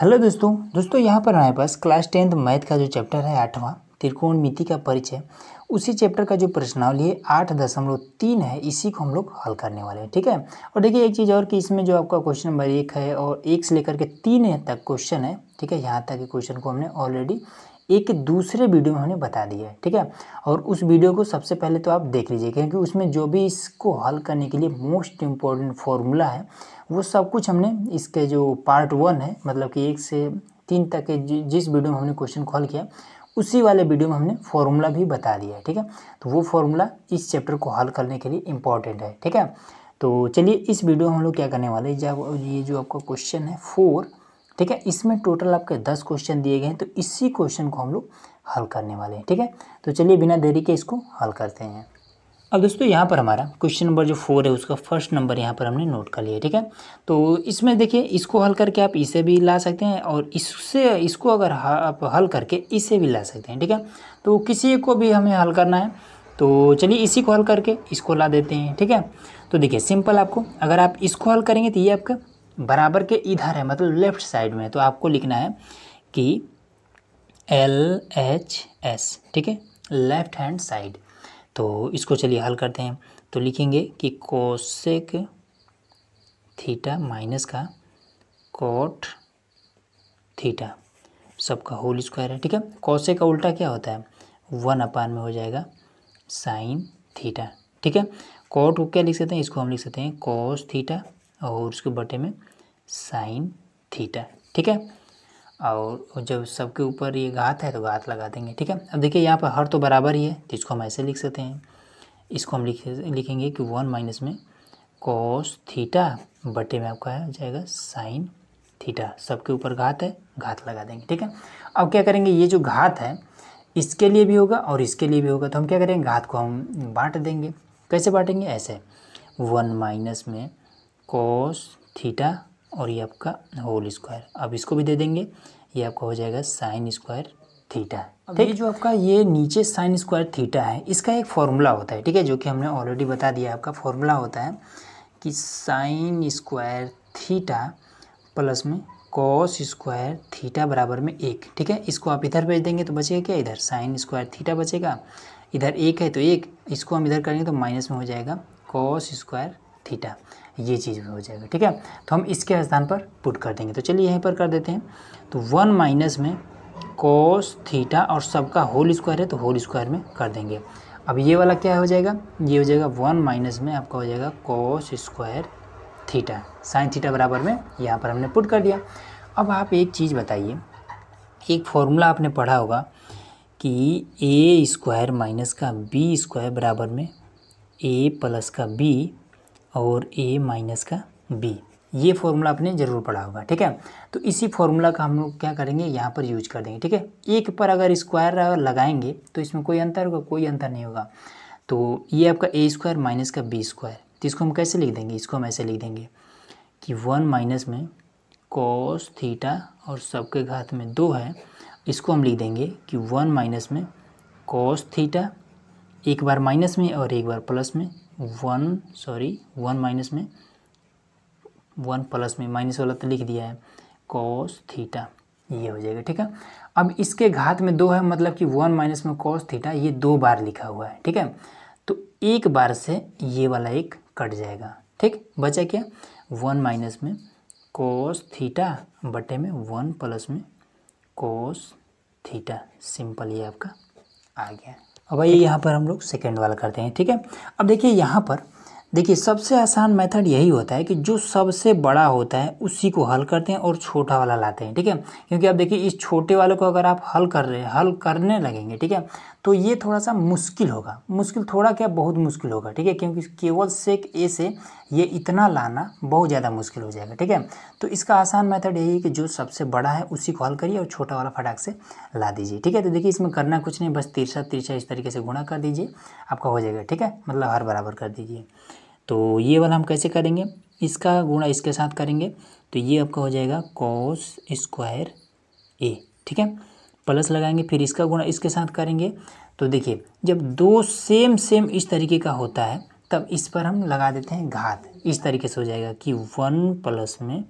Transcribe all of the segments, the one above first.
hello दोस्तों दोस्तों यहाँ पर हमारे पास क्लास टेंथ मैथ का जो चैप्टर है आठवां त्रिकोण मिति का परिचय उसी चैप्टर का जो प्रश्नावली है आठ दशमलव तीन है इसी को हम लोग हल करने वाले हैं ठीक है और देखिए एक चीज़ और कि इसमें जो आपका क्वेश्चन नंबर एक है और एक से लेकर के तीन तक क्वेश्चन है ठीक है यहाँ तक के क्वेश्चन को हमने ऑलरेडी एक दूसरे वीडियो में हमने बता दिया है ठीक है और उस वीडियो को सबसे पहले तो आप देख लीजिए क्योंकि उसमें जो भी इसको हल करने के लिए मोस्ट इम्पॉर्टेंट फॉर्मूला है वो सब कुछ हमने इसके जो पार्ट वन है मतलब कि एक से तीन तक के जिस वीडियो में हमने क्वेश्चन कॉल किया उसी वाले वीडियो में हमने फॉर्मूला भी बता दिया है ठीक है तो वो फॉर्मूला इस चैप्टर को हल करने के लिए इम्पॉर्टेंट है ठीक है तो चलिए इस वीडियो में हम लोग क्या करने वाले हैं जब ये जो आपका क्वेश्चन है फोर ठीक है इसमें टोटल आपके दस क्वेश्चन दिए गए हैं तो इसी क्वेश्चन को हम लोग हल करने वाले हैं ठीक है तो चलिए बिना देरी के इसको हल करते हैं अब दोस्तों यहाँ पर हमारा क्वेश्चन नंबर जो फोर है उसका फर्स्ट नंबर यहाँ पर हमने नोट कर लिया ठीक है तो इसमें देखिए इसको हल करके आप इसे भी ला सकते हैं और इससे इसको अगर आप हल करके इसे भी ला सकते हैं ठीक है तो किसी को भी हमें हल करना है तो चलिए इसी को हल करके इसको ला देते हैं ठीक है तो देखिए सिंपल आपको अगर आप इसको हल करेंगे तो ये आपका बराबर के इधर है मतलब लेफ्ट साइड में तो आपको लिखना है कि एल एच एस ठीक है लेफ्ट हैंड साइड तो इसको चलिए हल करते हैं तो लिखेंगे कि कोसेक थीटा माइनस का कोट थीटा सबका होल स्क्वायर है ठीक है कौसे का उल्टा क्या होता है वन अपान में हो जाएगा साइन थीटा ठीक है कोट को क्या लिख सकते हैं इसको हम लिख सकते हैं कॉस थीटा और उसके बटे में साइन थीटा ठीक है और जब सबके ऊपर ये घात है तो घात लगा देंगे ठीक है अब देखिए यहाँ पर हर तो बराबर ही है तो इसको हम ऐसे लिख सकते हैं इसको हम लिख लिखेंगे कि वन माइनस में कॉस थीटा बटे में आपका हो जाएगा साइन थीटा सबके ऊपर घात है घात लगा देंगे ठीक है अब क्या करेंगे ये जो घात है इसके लिए भी होगा और इसके लिए भी होगा तो हम क्या करेंगे घात को हम बांट देंगे कैसे बांटेंगे ऐसे वन माइनस में कॉस थीटा और ये आपका होल स्क्वायर अब इसको भी दे देंगे ये आपका हो जाएगा साइन स्क्वायर थीटा अब ये जो आपका ये नीचे साइन स्क्वायर थीटा है इसका एक फॉर्मूला होता है ठीक है जो कि हमने ऑलरेडी बता दिया आपका फॉर्मूला होता है कि साइन स्क्वायर थीटा प्लस में कॉस स्क्वायर थीटा बराबर में एक ठीक है इसको आप इधर भेज देंगे तो बचेगा क्या इधर साइन स्क्वायर थीटा बचेगा इधर एक है तो एक इसको हम इधर करेंगे तो माइनस में हो जाएगा कॉस स्क्वायर थीटा ये चीज़ हो जाएगा ठीक है तो हम इसके स्थान पर पुट कर देंगे तो चलिए यहीं पर कर देते हैं तो वन माइनस में कोस थीटा और सबका होल स्क्वायर है तो होल स्क्वायर में कर देंगे अब ये वाला क्या हो जाएगा ये हो जाएगा वन माइनस में आपका हो जाएगा cos square theta sine theta बराबर में यहाँ पर हमने पुट कर दिया अब आप एक चीज़ बताइए एक फॉर्मूला आपने पढ़ा होगा कि ए स्क्वायर माइनस का बी स्क्वायर बराबर में ए प्लस का बी और ए माइनस का बी ये फॉर्मूला आपने ज़रूर पढ़ा होगा ठीक है तो इसी फॉर्मूला का हम लोग क्या करेंगे यहाँ पर यूज कर देंगे ठीक है एक पर अगर स्क्वायर लगाएंगे तो इसमें कोई अंतर होगा कोई अंतर नहीं होगा तो ये आपका ए स्क्वायर माइनस का बी स्क्वायर तो इसको हम कैसे लिख देंगे इसको हम ऐसे लिख देंगे कि वन माइनस में कॉस थीटा और सबके घात में दो है इसको हम लिख देंगे कि वन माइनस में कॉस थीटा एक बार माइनस में और एक बार प्लस में वन सॉरी वन माइनस में वन प्लस में माइनस वाला तो लिख दिया है कॉस थीटा ये हो जाएगा ठीक है अब इसके घात में दो है मतलब कि वन माइनस में कॉस थीटा ये दो बार लिखा हुआ है ठीक है तो एक बार से ये वाला एक कट जाएगा ठीक बचा क्या वन माइनस में कॉस थीटा बटे में वन प्लस में कॉस थीटा सिंपल ये आपका आ गया अब आइए यहाँ पर हम लोग सेकेंड वाला करते हैं ठीक है अब देखिए यहाँ पर देखिए सबसे आसान मेथड यही होता है कि जो सबसे बड़ा होता है उसी को हल करते हैं और छोटा वाला लाते हैं ठीक है क्योंकि अब देखिए इस छोटे वाले को अगर आप हल कर रहे हल करने लगेंगे ठीक है तो ये थोड़ा सा मुश्किल होगा मुश्किल थोड़ा क्या बहुत मुश्किल होगा ठीक है क्योंकि केवल सेक ए से ये इतना लाना बहुत ज़्यादा मुश्किल हो जाएगा ठीक है तो इसका आसान मेथड यही है कि जो सबसे बड़ा है उसी को हल करिए और छोटा वाला फटाक से ला दीजिए ठीक है तो देखिए इसमें करना कुछ नहीं बस तिरछा तिरछा इस तरीके से गुणा कर दीजिए आपका हो जाएगा ठीक है मतलब हर बराबर कर दीजिए तो ये वाला हम कैसे करेंगे इसका गुणा इसके साथ करेंगे तो ये आपका हो जाएगा कॉस स्क्वायर ए ठीक है प्लस लगाएंगे फिर इसका गुणा इसके साथ करेंगे तो देखिए जब दो सेम सेम इस तरीके का होता है तब इस पर हम लगा देते हैं घात इस तरीके से हो जाएगा कि वन प्लस में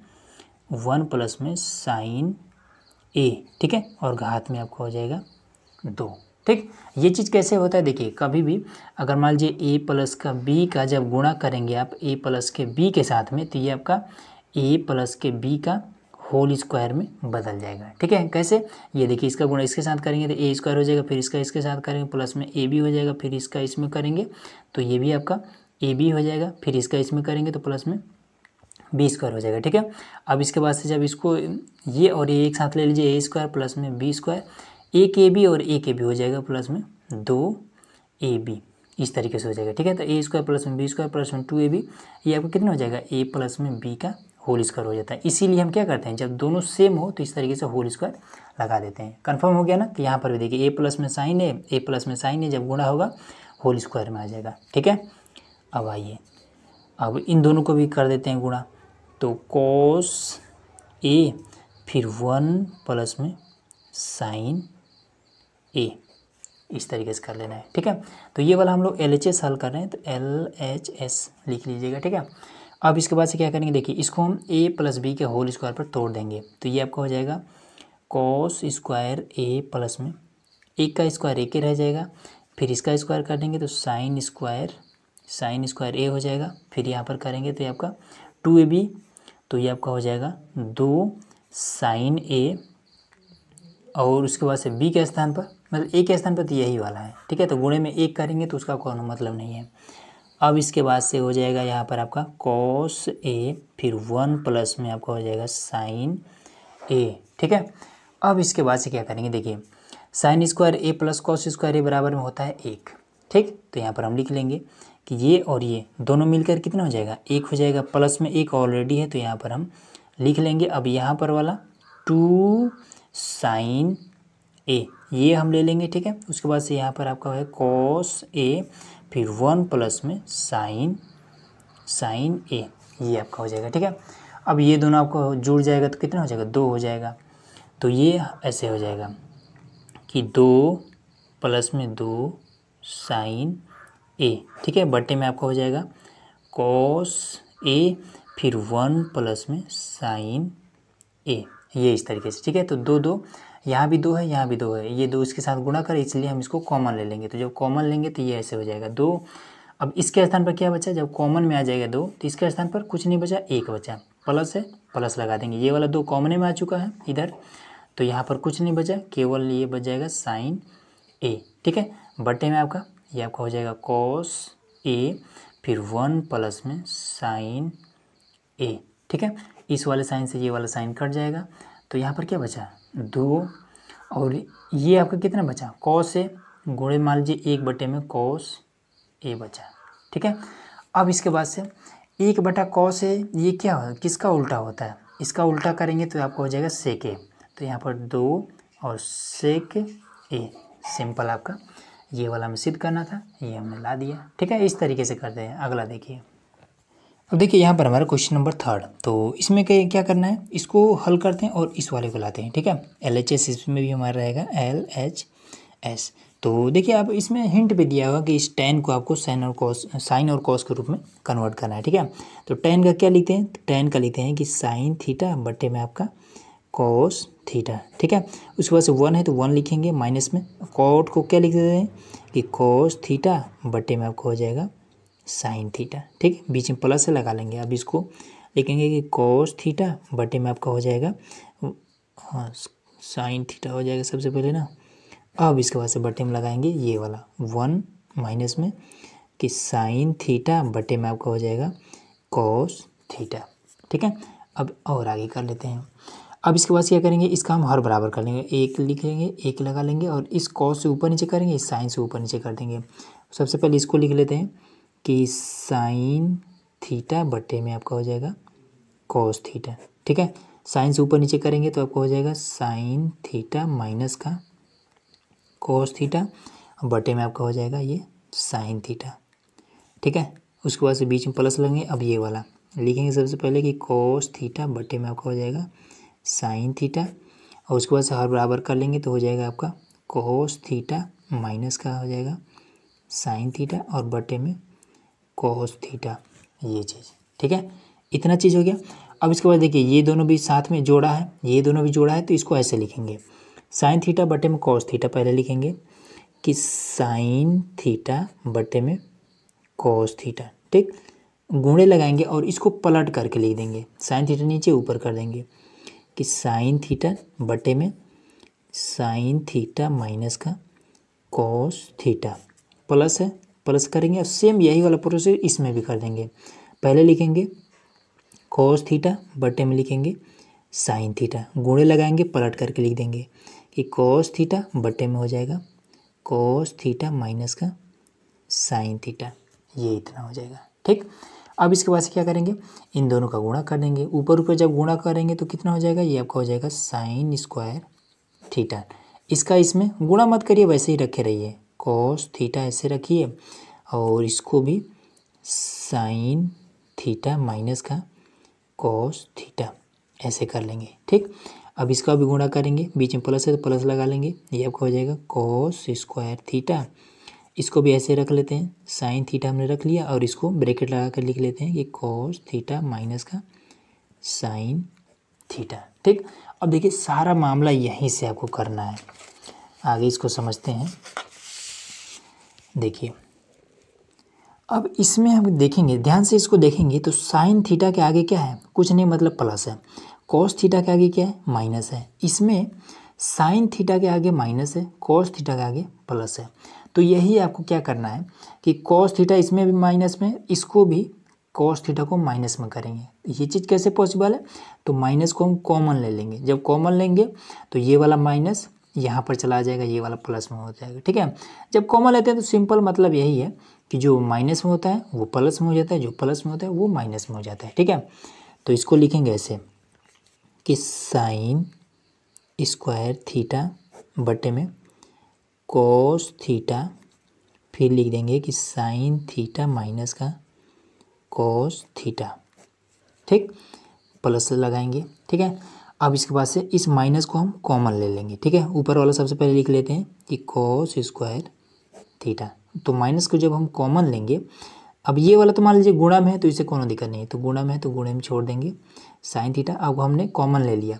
वन प्लस में साइन ए ठीक है और घात में आपको हो जाएगा दो ठीक ये चीज़ कैसे होता है देखिए कभी भी अगर मान लीजिए ए प्लस का बी का जब गुणा करेंगे आप ए प्लस के बी के साथ में तो ये आपका ए प्लस के बी का होल स्क्वायर में बदल जाएगा ठीक है कैसे ये देखिए इसका गुणा इसके साथ करेंगे तो ए स्क्वायर हो जाएगा फिर इसका इसके साथ करेंगे प्लस में ए बी हो जाएगा फिर इसका इसमें करेंगे तो ये भी आपका ए बी हो जाएगा फिर इसका इसमें करेंगे तो प्लस में बी स्क्वायर हो जाएगा ठीक है अब इसके बाद से जब इसको ये और ये एक साथ ले लीजिए ए स्क्वायर प्लस में बी स्क्वायर ए के बी और ए के बी हो जाएगा प्लस में दो ए बी इस तरीके से हो जाएगा ठीक है तो ए स्क्वायर प्लस में बी स्क्वायर प्लस में टू ए बी ये आपका कितना हो जाएगा ए प्लस में बी का होल स्क्वायर हो जाता है इसीलिए हम क्या करते हैं जब दोनों सेम हो तो इस तरीके से होल स्क्वायर लगा देते हैं कन्फर्म हो गया ना तो यहाँ पर भी देखिए ए प्लस में साइन है ए प्लस में साइन है जब गुणा होगा होल स्क्वायर में आ जाएगा ठीक है अब आइए अब इन दोनों को भी कर देते हैं गुणा तो कॉस ए फिर वन प्लस में साइन ए इस तरीके से कर लेना है ठीक है तो ये वाला हम लोग एल एच एस हल कर रहे हैं तो एल एच एस लिख लीजिएगा ठीक है अब इसके बाद से क्या करेंगे देखिए इसको हम ए प्लस बी के होल स्क्वायर पर तोड़ देंगे तो ये आपका हो जाएगा कॉस स्क्वायर ए प्लस में एक का स्क्वायर ए के रह जाएगा फिर इसका स्क्वायर कर देंगे तो sine square sine square A हो जाएगा फिर यहाँ पर करेंगे तो ये आपका टू ए बी तो ये आपका हो जाएगा दो साइन ए और उसके बाद से बी के स्थान पर मतलब ए के स्थान पर तो यही वाला है ठीक है तो गुणे में एक करेंगे तो उसका कोई मतलब नहीं है अब इसके बाद से हो जाएगा यहाँ पर आपका कॉस ए फिर वन प्लस में आपका हो जाएगा साइन ए ठीक है अब इसके बाद से क्या करेंगे देखिए sine square A plus cos square A बराबर में होता है एक ठीक तो यहाँ पर हम लिख लेंगे कि ये और ये दोनों मिलकर कितना हो जाएगा एक हो जाएगा प्लस में एक ऑलरेडी है तो यहाँ पर हम लिख लेंगे अब यहाँ पर वाला टू साइन ए ये हम ले लेंगे ठीक है उसके बाद से यहाँ पर आपका है कॉस ए फिर वन प्लस में साइन साइन ए ये आपका हो जाएगा ठीक है अब ये दोनों आपको जुड़ जाएगा तो कितना हो जाएगा दो हो जाएगा तो ये ऐसे हो जाएगा कि दो प्लस में दो साइन ए ठीक है बट्टे में आपका हो जाएगा कॉस ए फिर वन प्लस में साइन ए ये इस तरीके से ठीक है तो दो दो यहाँ भी दो है यहाँ भी दो है ये दो इसके साथ गुणा करें इसलिए हम इसको कॉमन ले लेंगे तो जब कॉमन लेंगे तो ये ऐसे हो जाएगा दो अब इसके स्थान पर क्या बचा जब कॉमन में आ जाएगा दो तो इसके स्थान पर कुछ नहीं बचा एक बचा प्लस है प्लस लगा देंगे ये वाला दो कॉमन में आ चुका है इधर तो यहाँ पर कुछ नहीं बचा केवल ये बच जाएगा साइन ए ठीक है बटे में आपका ये आपका हो जाएगा कॉस ए फिर वन प्लस में साइन ए ठीक है इस वाले साइन से ये वाला साइन कट जाएगा तो यहाँ पर क्या बचा दो और ये आपका कितना बचा कॉस ए गुणे मान लीजिए एक बटे में कॉस ए बचा ठीक है अब इसके बाद से एक बटा कॉस ए ये क्या हो किसका उल्टा होता है इसका उल्टा करेंगे तो आपका हो जाएगा सेक ए तो यहाँ पर दो और सेक ए सिंपल आपका ये वाला हमें सिद्ध करना था ये हमने ला दिया ठीक है इस तरीके से करते हैं अगला देखिए अब देखिए यहाँ पर हमारा क्वेश्चन नंबर थर्ड तो इसमें क्या करना है इसको हल करते हैं और इस वाले को लाते हैं ठीक है एल एच एस इसमें भी हमारा रहेगा एल एच एस तो देखिए आप इसमें हिंट पे दिया होगा कि इस टेन को आपको साइन और कॉस साइन और कॉस के रूप में कन्वर्ट करना है ठीक है तो टेन का क्या लिखते हैं तो टेन का लिखते हैं कि साइन थीटा बट्टे में आपका कॉस थीटा ठीक है उसके बाद से वन है तो वन लिखेंगे माइनस में कॉट को क्या लिख देते हैं कि कॉस थीटा बट्टे में आपको हो जाएगा साइन थीटा ठीक है बीच में प्लस से लगा लेंगे अब इसको लिखेंगे कि कॉस थीटा बटे में आपका हो जाएगा हाँ साइन थीटा हो जाएगा सबसे पहले ना अब इसके बाद से बटे में लगाएंगे ये वाला वन माइनस में कि साइन थीटा बटे में आपका हो जाएगा कॉस थीटा ठीक है अब और आगे कर लेते हैं अब इसके बाद क्या करेंगे इसका हम हर बराबर कर लेंगे एक लिख लेंगे एक लगा लेंगे और इस कॉस से ऊपर नीचे करेंगे इस साइन से ऊपर नीचे कर देंगे सबसे पहले इसको लिख लेते हैं कि साइन थीटा बटे में आपका हो जाएगा कॉस थीटा ठीक है साइन से ऊपर नीचे करेंगे तो आपका हो जाएगा साइन थीटा माइनस का कॉस थीटा बटे में आपका हो जाएगा ये साइन थीटा ठीक है उसके बाद से बीच में प्लस लगेंगे अब ये वाला लिखेंगे सबसे पहले कि कॉस थीटा बटे में आपका हो जाएगा साइन थीटा और उसके बाद से हर बराबर कर लेंगे तो हो जाएगा आपका कॉस थीटा माइनस का हो जाएगा साइन थीटा और बटे में कोस थीटा ये चीज़ ठीक है इतना चीज़ हो गया अब इसके बाद देखिए ये दोनों भी साथ में जोड़ा है ये दोनों भी जोड़ा है तो इसको ऐसे लिखेंगे साइन थीटा बटे में कॉस थीटा पहले लिखेंगे कि साइन थीटा बटे में कॉस थीटा ठीक गुणे लगाएंगे और इसको पलट करके लिख देंगे साइन थीटा नीचे ऊपर कर देंगे कि साइन थीटा बटे में साइन थीटा माइनस का कॉस थीटा प्लस है प्लस करेंगे और सेम यही वाला प्रोसेस इसमें भी कर देंगे पहले लिखेंगे कोस थीटा बटे में लिखेंगे साइन थीटा गुणे लगाएंगे पलट करके लिख देंगे कि कोस थीटा बटे में हो जाएगा कोस थीटा माइनस का साइन थीटा ये इतना हो जाएगा ठीक अब इसके बाद से क्या करेंगे इन दोनों का गुणा कर देंगे ऊपर ऊपर जब गुणा करेंगे तो कितना हो जाएगा ये आपका हो जाएगा साइन स्क्वायर थीटा इसका इसमें गुणा मत करिए वैसे ही रखे रहिए कॉस थीटा ऐसे रखिए और इसको भी साइन थीटा माइनस का कॉस थीटा ऐसे कर लेंगे ठीक अब इसका भी गुणा करेंगे बीच में प्लस है तो प्लस लगा लेंगे ये आपका हो जाएगा कॉस स्क्वायर थीटा इसको भी ऐसे रख लेते हैं साइन थीटा हमने रख लिया और इसको ब्रैकेट लगा कर लिख लेते हैं कि कॉस थीटा माइनस का साइन थीटा ठीक अब देखिए सारा मामला यहीं से आपको करना है आगे इसको समझते हैं देखिए अब इसमें हम देखेंगे ध्यान से इसको देखेंगे तो साइन थीटा के आगे क्या है कुछ नहीं मतलब प्लस है कॉस थीटा के आगे क्या है माइनस है इसमें साइन थीटा के आगे माइनस है कॉस थीटा के आगे प्लस है तो यही आपको क्या करना है कि कॉस थीटा इसमें भी माइनस में इसको भी कॉस थीटा को माइनस में करेंगे ये चीज़ कैसे पॉसिबल है तो माइनस को हम कॉमन ले लेंगे जब कॉमन लेंगे तो ये वाला माइनस यहाँ पर चला जाएगा ये वाला प्लस में हो जाएगा ठीक है जब कॉमा लेते हैं तो सिंपल मतलब यही है कि जो माइनस में होता है वो प्लस में हो जाता है जो प्लस में होता है वो माइनस में हो जाता है ठीक है तो इसको लिखेंगे ऐसे कि साइन स्क्वायर थीटा बटे में कोस थीटा फिर लिख देंगे कि साइन थीटा माइनस का कोस थीटा ठीक प्लस लगाएंगे ठीक है अब इसके बाद से इस माइनस को हम कॉमन ले लेंगे ठीक है ऊपर वाला सबसे पहले लिख लेते हैं कि कॉस स्क्वायर थीटा तो माइनस को जब हम कॉमन लेंगे अब ये वाला तो मान लीजिए गुणा में है तो इसे कोई दिक्कत नहीं है तो गुणा में है तो गुणे में छोड़ देंगे साइन थीटा अब हमने कॉमन ले लिया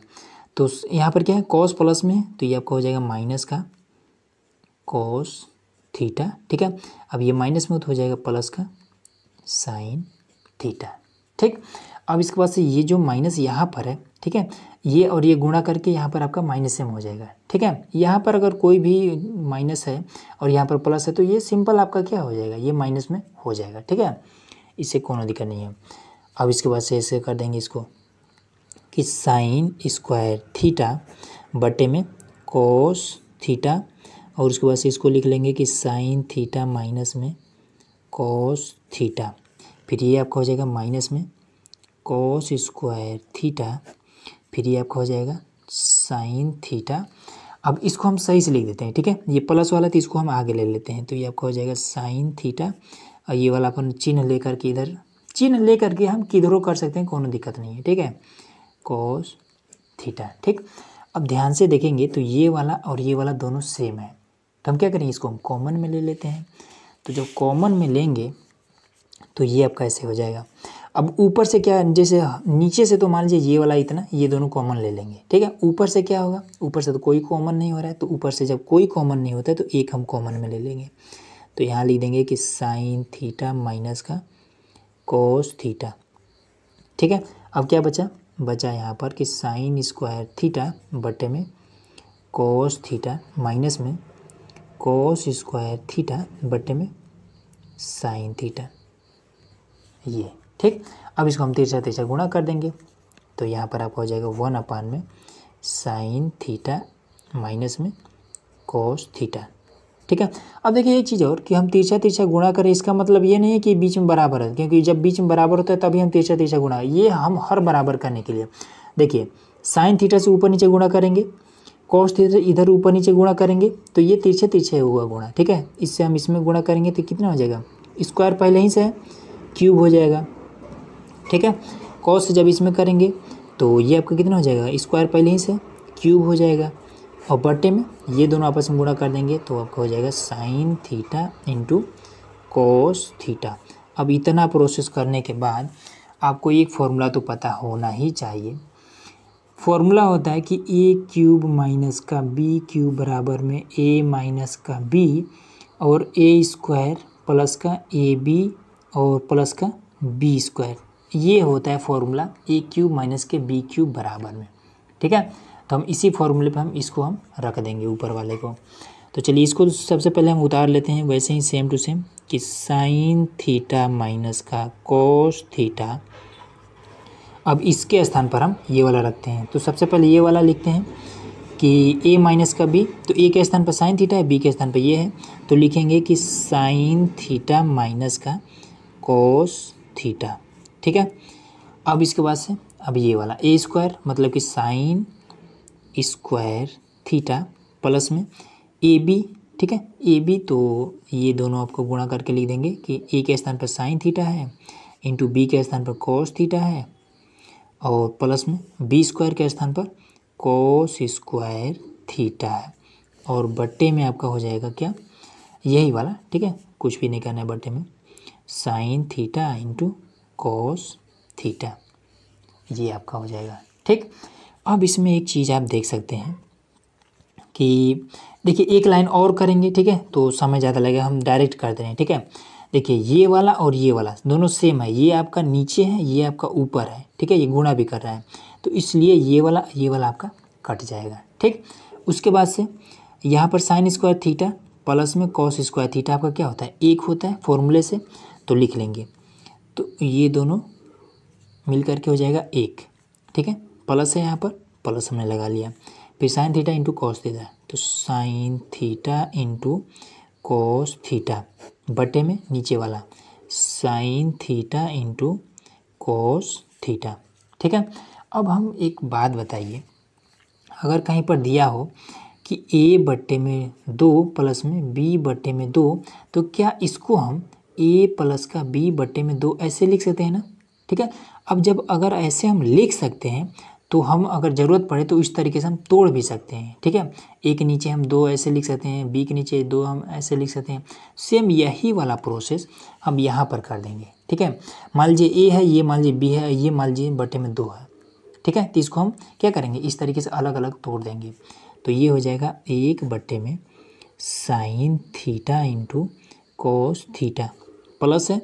तो यहाँ पर क्या है कॉस प्लस में तो ये आपका हो जाएगा माइनस का कॉस थीटा ठीक है अब ये माइनस में तो हो जाएगा प्लस का साइन थीटा ठीक अब इसके बाद से ये जो माइनस यहाँ पर है ठीक है ये और ये गुणा करके यहाँ पर आपका माइनस सेम हो जाएगा ठीक है यहाँ पर अगर कोई भी माइनस है और यहाँ पर प्लस है तो ये सिंपल आपका क्या हो जाएगा ये माइनस में हो जाएगा ठीक है इससे कोई दिक्कत नहीं है अब इसके बाद से ऐसे कर देंगे इसको कि साइन स्क्वायर थीटा बटे में कोस थीटा और उसके बाद से इसको लिख लेंगे कि साइन थीटा माइनस में कोस थीटा फिर ये आपका हो जाएगा माइनस में कोस स्क्वायर थीटा फिर ये आपका हो जाएगा साइन थीटा अब इसको हम सही से लिख देते हैं ठीक है ये प्लस वाला तो इसको हम आगे ले लेते हैं तो ये आपका हो जाएगा साइन थीटा और ये वाला अपन चिन्ह लेकर के इधर चिन्ह लेकर के हम किधरों कर सकते हैं कोई दिक्कत नहीं है ठीक है कोस थीटा ठीक अब ध्यान से देखेंगे तो ये वाला और ये वाला दोनों सेम है तो हम क्या करेंगे इसको हम कॉमन में ले लेते हैं तो जब कॉमन में लेंगे तो ये आपका ऐसे हो जाएगा अब ऊपर से क्या जैसे नीचे से तो मान लीजिए ये वाला इतना ये दोनों कॉमन ले लेंगे ठीक है ऊपर से क्या होगा ऊपर से तो कोई कॉमन नहीं हो रहा है तो ऊपर से जब कोई कॉमन नहीं होता है तो एक हम कॉमन में ले लेंगे तो यहाँ लिख देंगे कि साइन थीटा माइनस का कोस थीटा ठीक है अब क्या बचा बचा यहाँ पर कि साइन स्क्वायर थीटा बटे में कोस थीटा माइनस में कोस स्क्वायर थीटा बटे में साइन थीटा ये ठीक अब इसको हम तिरछा तिरछा गुणा कर देंगे तो यहाँ पर आपका हो जाएगा वन अपान में साइन थीटा माइनस में कोस थीटा ठीक है अब देखिए एक चीज़ और कि हम तिरछा तिरछा गुणा करें इसका मतलब ये नहीं है कि बीच में बराबर है क्योंकि जब बीच में बराबर होता है तभी हम तिरछा तिरछा गुणा ये हम हर बराबर करने के लिए देखिए साइन थीटा से ऊपर नीचे गुणा करेंगे कॉस थीटा इधर ऊपर नीचे गुणा करेंगे तो ये तिरछे तिरछे हुआ गुणा ठीक है इससे हम इसमें गुणा करेंगे तो कितना हो जाएगा स्क्वायर पहले ही से है क्यूब हो जाएगा ठीक है कॉस जब इसमें करेंगे तो ये आपका कितना हो जाएगा स्क्वायर पहले ही से क्यूब हो जाएगा और बटे में ये दोनों आपस में गुणा कर देंगे तो आपका हो जाएगा sine theta into cos theta अब इतना प्रोसेस करने के बाद आपको एक फॉर्मूला तो पता होना ही चाहिए फॉर्मूला होता है कि ए क्यूब माइनस का बी क्यूब बराबर में ए माइनस का बी और ए स्क्वायर प्लस का ए बी और प्लस का बी स्क्वायर ये होता है फॉर्मूला ए क्यूब माइनस के बी क्यूब बराबर में ठीक है तो हम इसी फॉर्मूले पे हम इसको हम रख देंगे ऊपर वाले को तो चलिए इसको सबसे पहले हम उतार लेते हैं वैसे ही सेम टू सेम कि साइन थीटा माइनस का कोस थीटा अब इसके स्थान पर हम ये वाला रखते हैं तो सबसे पहले ये वाला लिखते हैं कि ए माइनस का बी तो ए के स्थान पर साइन थीटा है बी के स्थान पर ये है तो लिखेंगे कि साइन थीटा माइनस का कोस थीटा ठीक है अब इसके बाद से अब ये वाला ए स्क्वायर मतलब कि साइन स्क्वायर थीटा प्लस में ए बी ठीक है ए बी तो ये दोनों आपको गुणा करके लिख देंगे कि ए के स्थान पर साइन थीटा है इंटू बी के स्थान पर कॉस थीटा है और प्लस में बी स्क्वायर के स्थान पर कॉस स्क्वायर थीटा है और बट्टे में आपका हो जाएगा क्या यही वाला ठीक है कुछ भी नहीं करना है बट्टे में sine theta into cos theta ये आपका हो जाएगा ठीक अब इसमें एक चीज़ आप देख सकते हैं कि देखिए एक लाइन और करेंगे ठीक है तो समय ज़्यादा लगेगा हम डायरेक्ट कर दे रहे हैं ठीक है देखिए ये वाला और ये वाला दोनों सेम है ये आपका नीचे है ये आपका ऊपर है ठीक है ये गुणा भी कर रहा है तो इसलिए ये वाला ये वाला आपका कट जाएगा ठीक उसके बाद से यहाँ पर साइन स्क्वायर थीटा प्लस में कॉस स्क्वायर थीटा आपका क्या होता है एक होता है फॉर्मूले से तो लिख लेंगे तो ये दोनों मिल करके हो जाएगा एक ठीक है प्लस है यहाँ पर प्लस हमने लगा लिया फिर sine theta into cos theta तो sine theta into cos theta बटे में नीचे वाला sine theta into cos theta ठीक है अब हम एक बात बताइए अगर कहीं पर दिया हो कि ए बट्टे में दो प्लस में बी बट्टे में दो तो क्या इसको हम ए प्लस का बी बट्टे में दो ऐसे लिख सकते हैं ना ठीक है अब जब अगर ऐसे हम लिख सकते हैं तो हम अगर ज़रूरत पड़े तो इस तरीके से हम तोड़ भी सकते हैं ठीक है ए के नीचे हम दो ऐसे लिख सकते हैं बी के नीचे दो हम ऐसे लिख सकते हैं सेम यही वाला प्रोसेस हम यहाँ पर कर देंगे ठीक है मान लीजिए ए है ये मान लीजिए बी है ये मान लीजिए बटे में दो है ठीक है तो इसको हम क्या करेंगे इस तरीके से अलग अलग तोड़ देंगे तो ये हो जाएगा एक बट्टे में sine theta into cos theta plus है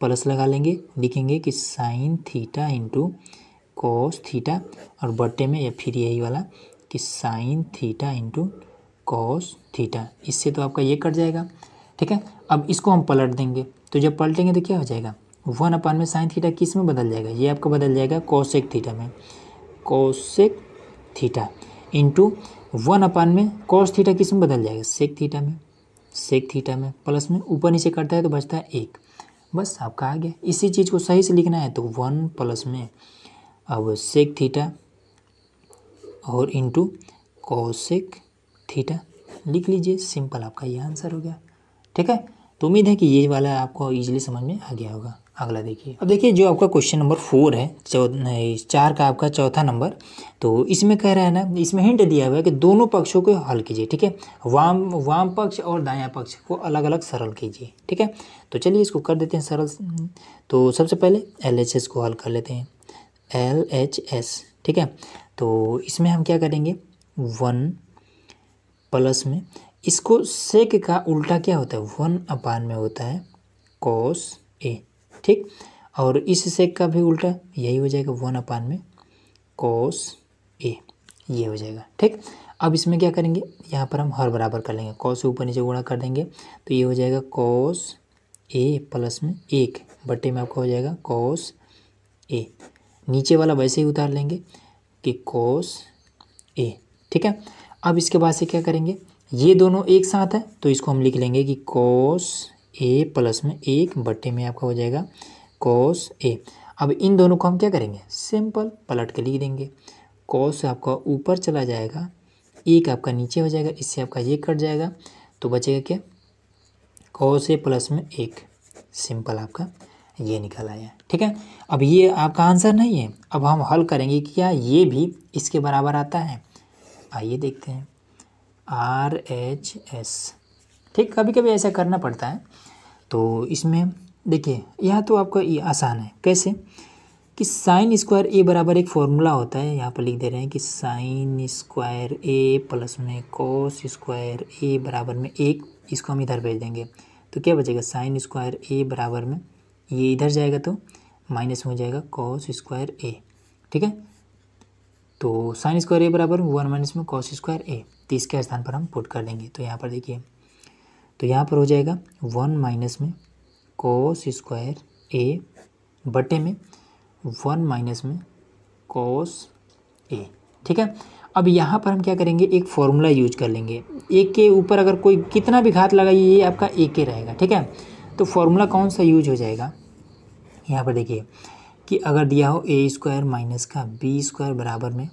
प्लस लगा लेंगे लिखेंगे कि sine theta into cos theta और बटे में या फिर यही वाला कि sine theta into cos theta इससे तो आपका ये कट जाएगा ठीक है अब इसको हम पलट देंगे तो जब पलटेंगे तो क्या हो जाएगा वन अपान में साइन थीटा किस में बदल जाएगा ये आपका बदल जाएगा कौशिक थीटा में cosec theta into one upon में कॉस थीटा किस में बदल जाएगा सेक थीटा में सेक थीटा में प्लस में ऊपर नीचे करता है तो बचता है एक बस आपका आ गया इसी चीज़ को सही से लिखना है तो वन प्लस में अब सेक थीटा और इंटू कोसेक थीटा लिख लीजिए सिंपल आपका ये आंसर हो गया ठीक है तो उम्मीद है कि ये वाला आपको ईजिली समझ में आ गया होगा अगला देखिए अब देखिए जो आपका क्वेश्चन नंबर फोर है चार का आपका चौथा नंबर तो इसमें कह रहा है ना इसमें हिंट दिया हुआ है कि दोनों पक्षों को हल कीजिए ठीक है वाम वाम पक्ष और दाया पक्ष को अलग अलग सरल कीजिए ठीक है तो चलिए इसको कर देते हैं सरल तो सबसे पहले एल को हल कर लेते हैं एल एच एस ठीक है तो इसमें हम क्या करेंगे वन प्लस में इसको सेक का उल्टा क्या होता है वन अपान में होता है कॉस ए ठीक और इस सेक का भी उल्टा यही हो जाएगा वन अपान में कोस ए ये हो जाएगा ठीक अब इसमें क्या करेंगे यहाँ पर हम हर बराबर कर लेंगे कॉस ऊपर नीचे गुणा कर देंगे तो ये हो जाएगा कॉस ए प्लस में एक बट्टे में आपका हो जाएगा कॉस ए नीचे वाला वैसे ही उतार लेंगे कि कॉस ए ठीक है अब इसके बाद से क्या करेंगे ये दोनों एक साथ है तो इसको हम लिख लेंगे कि कॉस ए प्लस में एक बट्टे में आपका हो जाएगा कॉस ए अब इन दोनों को हम क्या करेंगे सिंपल पलट के लिख देंगे कॉस आपका ऊपर चला जाएगा एक आपका नीचे हो जाएगा इससे आपका ये कट जाएगा तो बचेगा क्या कॉस ए प्लस में एक सिंपल आपका ये निकल आया ठीक है अब ये आपका आंसर नहीं है अब हम हल करेंगे कि क्या ये भी इसके बराबर आता है आइए देखते हैं आर एच एस ठीक कभी कभी ऐसा करना पड़ता है तो इसमें देखिए यह तो आपका ये आसान है कैसे कि साइन स्क्वायर ए बराबर एक फॉर्मूला होता है यहाँ पर लिख दे रहे हैं कि साइन स्क्वायर ए प्लस में कॉस स्क्वायर ए बराबर में एक इसको हम इधर भेज देंगे तो क्या बचेगा साइन स्क्वायर ए बराबर में ये इधर जाएगा तो माइनस हो जाएगा कॉस स्क्वायर ए ठीक है तो साइन स्क्वायर ए बराबर वन माइनस में कॉस स्क्वायर ए तो इसके स्थान पर हम पुट कर देंगे तो यहाँ पर देखिए तो यहाँ पर हो जाएगा वन माइनस में कोस स्क्वायर ए बटे में वन माइनस में कोस ए ठीक है अब यहाँ पर हम क्या करेंगे एक फॉर्मूला यूज कर लेंगे ए के ऊपर अगर कोई कितना भी घात लगाइए ये आपका ए के रहेगा ठीक है तो फॉर्मूला कौन सा यूज हो जाएगा यहाँ पर देखिए कि अगर दिया हो ए स्क्वायर माइनस का बी स्क्वायर बराबर में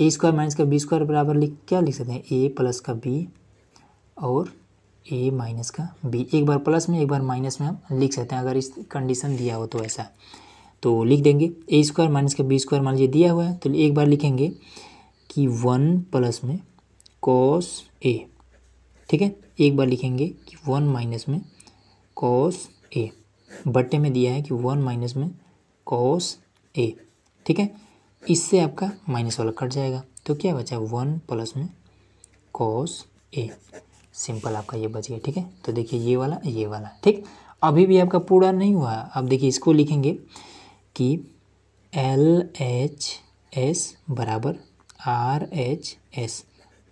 ए स्क्वायर माइनस का बी स्क्वायर बराबर लिख क्या लिख सकते हैं ए प्लस का बी और ए माइनस का बी एक बार प्लस में एक बार माइनस में हम लिख सकते हैं अगर इस कंडीशन दिया हो तो ऐसा तो लिख देंगे ए स्क्वायर माइनस का बी स्क्वायर मान लीजिए दिया हुआ है तो एक बार लिखेंगे कि वन प्लस में कॉस ए ठीक है एक बार लिखेंगे कि वन माइनस में कॉस ए बट्टे में दिया है कि वन माइनस में कॉस ए ठीक है इससे आपका माइनस वाला कट जाएगा तो क्या बचा वन प्लस में कॉस ए सिंपल आपका ये बच गया ठीक है तो देखिए ये वाला ये वाला ठीक अभी भी आपका पूरा नहीं हुआ है अब देखिए इसको लिखेंगे कि एल एच एस बराबर आर एच एस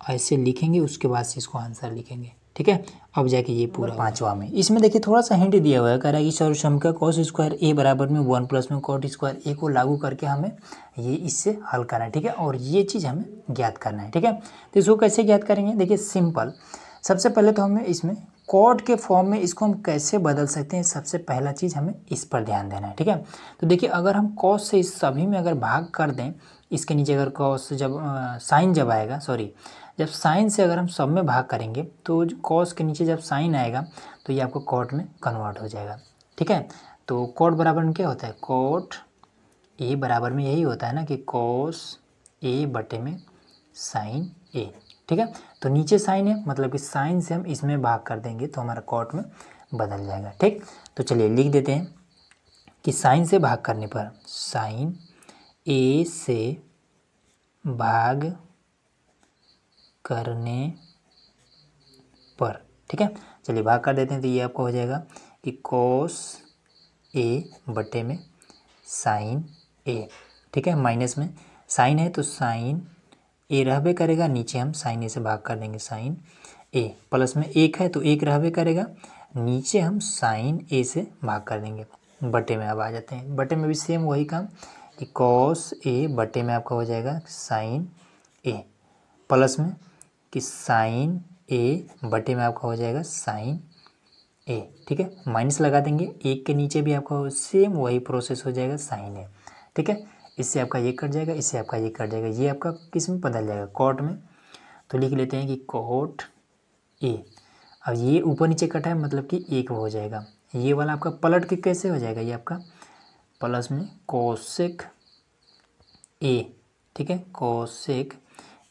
ऐसे लिखेंगे उसके बाद से इसको आंसर लिखेंगे ठीक है अब जाके ये पूरा पांचवा में इसमें देखिए थोड़ा सा हिंट दिया हुआ है कह रहा है कि सर्वसम का कॉस स्क्वायर ए बराबर में वन प्लस में कॉट स्क्वायर ए को लागू करके हमें ये इससे हल करना है ठीक है और ये चीज़ हमें ज्ञात करना है ठीक है तो इसको कैसे ज्ञात करेंगे देखिए सिंपल सबसे पहले तो हमें इसमें कॉड के फॉर्म में इसको हम कैसे बदल सकते हैं सबसे पहला चीज़ हमें इस पर ध्यान देना है ठीक है तो देखिए अगर हम कॉस से इस सभी में अगर भाग कर दें इसके नीचे अगर कॉस जब साइन जब आएगा सॉरी जब साइन से अगर हम सब में भाग करेंगे तो कॉस के नीचे जब साइन आएगा तो ये आपको कॉट में कन्वर्ट हो जाएगा ठीक है तो कॉट बराबर में क्या होता है कॉट ए बराबर में यही होता है ना कि कॉस ए बटे में साइन ए ठीक है तो नीचे साइन है मतलब कि साइन से हम इसमें भाग कर देंगे तो हमारा कॉट में बदल जाएगा ठीक तो चलिए लिख देते हैं कि साइन से भाग करने पर साइन ए से भाग करने पर ठीक है चलिए भाग कर देते हैं तो ये आपका हो जाएगा कि कोस ए बटे में साइन ए ठीक है माइनस में साइन है तो साइन ए रहबे करेगा नीचे हम साइन ए से भाग कर देंगे साइन ए प्लस में एक है तो एक रहबे करेगा नीचे हम साइन ए से भाग कर देंगे बटे में अब आ जाते हैं बटे में भी सेम वही काम कि कॉस ए बटे में आपका हो जाएगा साइन ए प्लस में कि साइन ए बटे में आपका हो जाएगा साइन ए ठीक है माइनस लगा देंगे एक के नीचे भी आपका सेम वही प्रोसेस हो जाएगा साइन ए ठीक है इससे आपका ये कट जाएगा इससे आपका ये कट जाएगा ये आपका किस में बदल जाएगा कॉट में तो लिख लेते हैं कि कॉट ए अब ये ऊपर नीचे कटा है मतलब कि एक हो जाएगा ये वाला आपका पलट के कैसे हो जाएगा ये आपका प्लस में कौशिक ए ठीक है कौशिक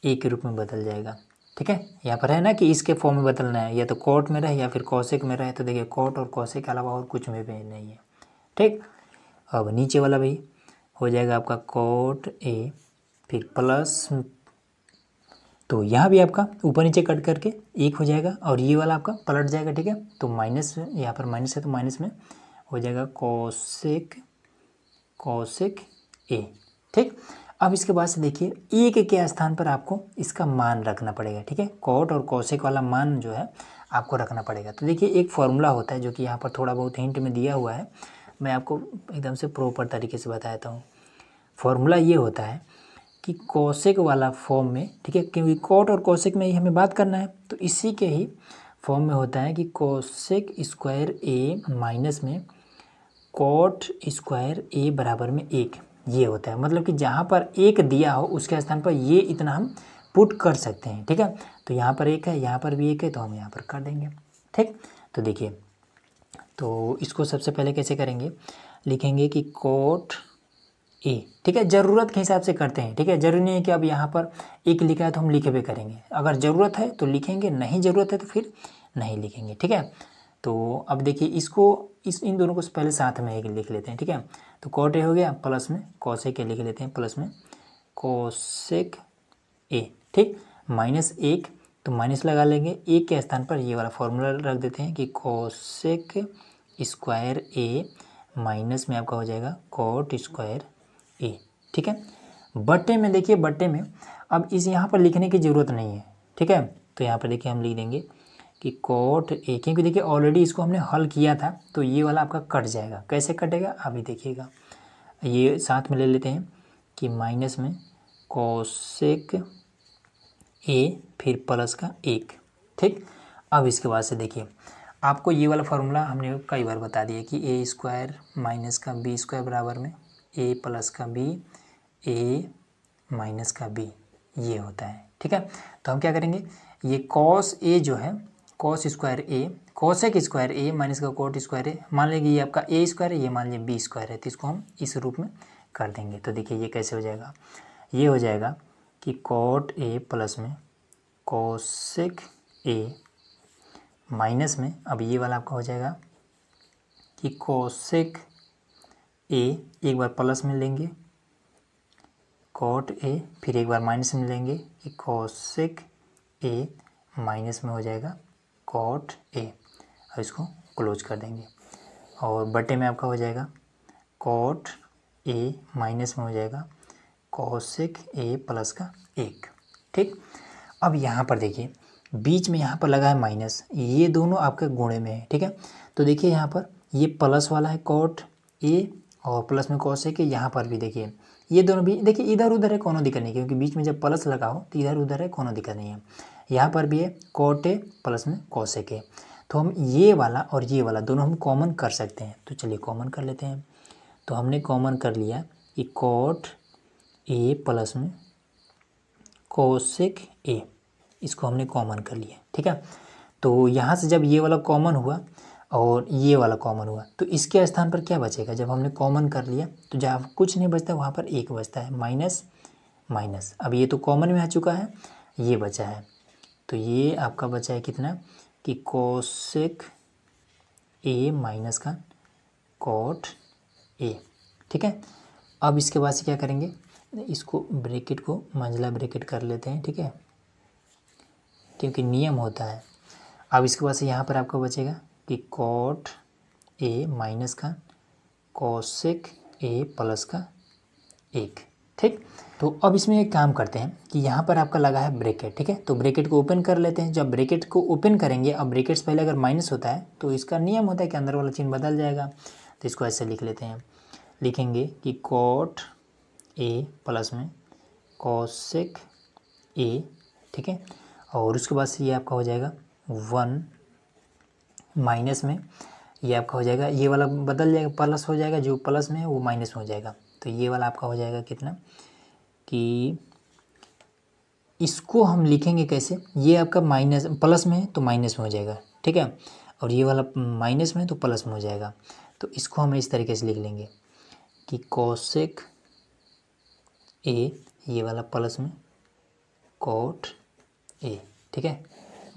ए के रूप में बदल जाएगा ठीक है यहाँ पर है ना कि इसके फॉर्म में बदलना है या तो कोट में रहे या फिर कौशिक में रहे तो देखिए कोट और कौशिक के अलावा और कुछ में भी नहीं है ठीक अब नीचे वाला भी हो जाएगा आपका कोट ए फिर प्लस तो यहाँ भी आपका ऊपर नीचे कट करके एक हो जाएगा और ये वाला आपका पलट जाएगा ठीक है तो माइनस यहाँ पर माइनस है तो माइनस में हो जाएगा कौशिक कौशिक ए ठीक अब इसके बाद से देखिए एक के स्थान पर आपको इसका मान रखना पड़ेगा ठीक है कॉट और कौशिक वाला मान जो है आपको रखना पड़ेगा तो देखिए एक फॉर्मूला होता है जो कि यहाँ पर थोड़ा बहुत हिंट में दिया हुआ है मैं आपको एकदम से प्रॉपर तरीके से बताता हूँ फॉर्मूला ये होता है कि कौशिक वाला फॉर्म में ठीक है क्योंकि कॉट और कौशिक में ही हमें बात करना है तो इसी के ही फॉर्म में होता है कि कौशिक स्क्वायर ए माइनस में कॉट स्क्वायर ए बराबर में एक ये होता है मतलब कि जहाँ पर एक दिया हो उसके स्थान पर ये इतना हम पुट कर सकते हैं ठीक है तो यहाँ पर एक है यहाँ पर भी एक है तो हम यहाँ पर कर देंगे ठीक तो देखिए तो इसको सबसे पहले कैसे करेंगे लिखेंगे कि कोट ए e, ठीक है ज़रूरत के हिसाब से करते हैं ठीक है ज़रूरी नहीं है कि अब यहाँ पर एक लिखा है तो हम लिखे भी करेंगे अगर ज़रूरत है तो लिखेंगे नहीं ज़रूरत है तो फिर नहीं लिखेंगे ठीक है तो अब देखिए इसको इस इन दोनों को पहले साथ में एक लिख लेते हैं ठीक है तो कॉट ए हो गया प्लस में कौशिक लिख लेते हैं प्लस में कौशिक ए ठीक माइनस एक तो माइनस लगा लेंगे एक के स्थान पर ये वाला फॉर्मूला रख देते हैं कि कौशिक स्क्वायर ए माइनस में आपका हो जाएगा कॉट स्क्वायर ए ठीक है बट्टे में देखिए बट्टे में अब इस यहाँ पर लिखने की ज़रूरत नहीं है ठीक है तो यहाँ पर देखिए हम लिख देंगे कि कोट ए क्योंकि देखिए ऑलरेडी इसको हमने हल किया था तो ये वाला आपका कट जाएगा कैसे कटेगा अभी देखिएगा ये साथ में ले लेते हैं कि माइनस में कोशिक ए फिर प्लस का एक ठीक अब इसके बाद से देखिए आपको ये वाला फार्मूला हमने कई बार बता दिया कि ए स्क्वायर माइनस का बी स्क्वायर बराबर में ए प्लस का बी ए माइनस का बी ये होता है ठीक है तो हम क्या करेंगे ये कॉस ए जो है cos square A cosec square A minus का कोट स्क्वायर ए मान लीजिए ये आपका ए स्क्वायर है ये मान लीजिए बी स्क्वायर है तो इसको हम इस रूप में कर देंगे तो देखिए ये कैसे हो जाएगा ये हो जाएगा कि कॉट ए प्लस में कॉसेक ए माइनस में अब ये वाला आपका हो जाएगा कि कॉसेक ए एक बार प्लस में लेंगे कॉट ए फिर एक बार माइनस में लेंगे कि कॉशिक ए माइनस में हो जाएगा कॉट ए और इसको क्लोज कर देंगे और बटे में आपका हो जाएगा कॉट ए माइनस में हो जाएगा कॉशिक ए प्लस का एक ठीक अब यहाँ पर देखिए बीच में यहाँ पर लगा है माइनस ये दोनों आपके गुणे में है ठीक है तो देखिए यहाँ पर ये प्लस वाला है कॉट ए और प्लस में कॉस है कि यहाँ पर भी देखिए ये दोनों भी देखिए इधर उधर है कोनो दिक्कत नहीं क्योंकि बीच में जब प्लस लगा हो तो इधर उधर है कोनो दिक्कत नहीं है यहाँ पर भी है कोटे प्लस में कौशिक है तो हम ये वाला और ये वाला दोनों हम कॉमन कर सकते हैं तो चलिए कॉमन कर लेते हैं तो हमने कॉमन कर लिया कि कोट ए प्लस में कोशिक ए इसको हमने कॉमन कर लिया ठीक है तो यहाँ से जब ये वाला कॉमन हुआ और ये वाला कॉमन हुआ तो इसके स्थान पर क्या बचेगा जब हमने कॉमन कर लिया तो जहाँ कुछ नहीं बचता वहाँ पर एक बचता है माइनस माइनस अब ये तो कॉमन में आ चुका है ये बचा है तो ये आपका बचा है कितना कि कोसेक ए माइनस का कॉट ए ठीक है अब इसके बाद से क्या करेंगे इसको ब्रेकेट को मंझला ब्रेकेट कर लेते हैं ठीक है क्योंकि नियम होता है अब इसके बाद से यहाँ पर आपका बचेगा कि कॉट ए माइनस का कौशिक ए प्लस का एक ठीक तो अब इसमें एक काम करते हैं कि यहाँ पर आपका लगा है ब्रेकेट ठीक है तो ब्रेकेट को ओपन कर लेते हैं जब ब्रेकेट को ओपन करेंगे अब ब्रेकेट्स पहले अगर माइनस होता है तो इसका नियम होता है कि अंदर वाला चिन्ह बदल जाएगा तो इसको ऐसे लिख लेते हैं लिखेंगे कि कॉट ए प्लस में कौशिक ए ठीक है और उसके बाद से ये आपका हो जाएगा वन माइनस में ये आपका हो जाएगा ये वाला बदल जाएगा प्लस हो जाएगा जो प्लस में वो माइनस में हो जाएगा तो ये वाला आपका हो जाएगा कितना कि इसको हम लिखेंगे कैसे ये आपका माइनस प्लस में है तो माइनस में हो जाएगा ठीक है और ये वाला माइनस में तो प्लस में हो जाएगा तो इसको हम इस तरीके से लिख लेंगे कि कौशिक ए ये वाला प्लस में कोट ए ठीक है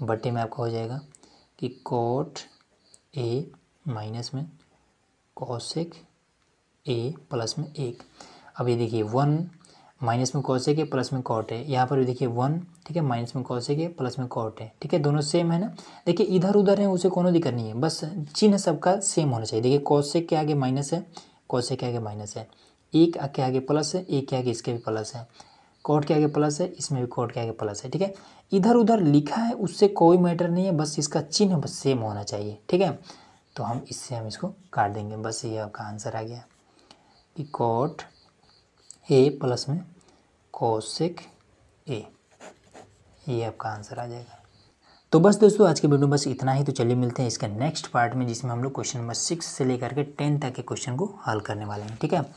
बटे में आपका हो जाएगा कि कोट ए माइनस में कौशिक ए प्लस में एक अब ये देखिए वन माइनस में कौशिक ए प्लस में कॉट है यहाँ पर भी देखिए वन ठीक है माइनस में कौशिक है प्लस में कॉट है ठीक है दोनों सेम है ना देखिए इधर उधर है उसे कोनो दिक्कत नहीं है बस चिन्ह सबका सेम होना चाहिए देखिए कौशिक के आगे माइनस है कौशिक के आगे माइनस है एक के आगे प्लस है एक के आगे इसके भी प्लस है कोट के आगे प्लस है इसमें भी कोट के आगे प्लस है ठीक है इधर उधर लिखा है उससे कोई मैटर नहीं है बस इसका चिन्ह बस सेम होना चाहिए ठीक है तो हम इससे हम इसको काट देंगे बस ये आपका आंसर आ गया कि कोट ए प्लस में कोशिक ए ये आपका आंसर आ जाएगा तो बस दोस्तों आज के वीडियो में बस इतना ही तो चलिए मिलते हैं इसके नेक्स्ट पार्ट में जिसमें हम लोग क्वेश्चन नंबर सिक्स से लेकर के टेन तक के क्वेश्चन को हल करने वाले हैं ठीक है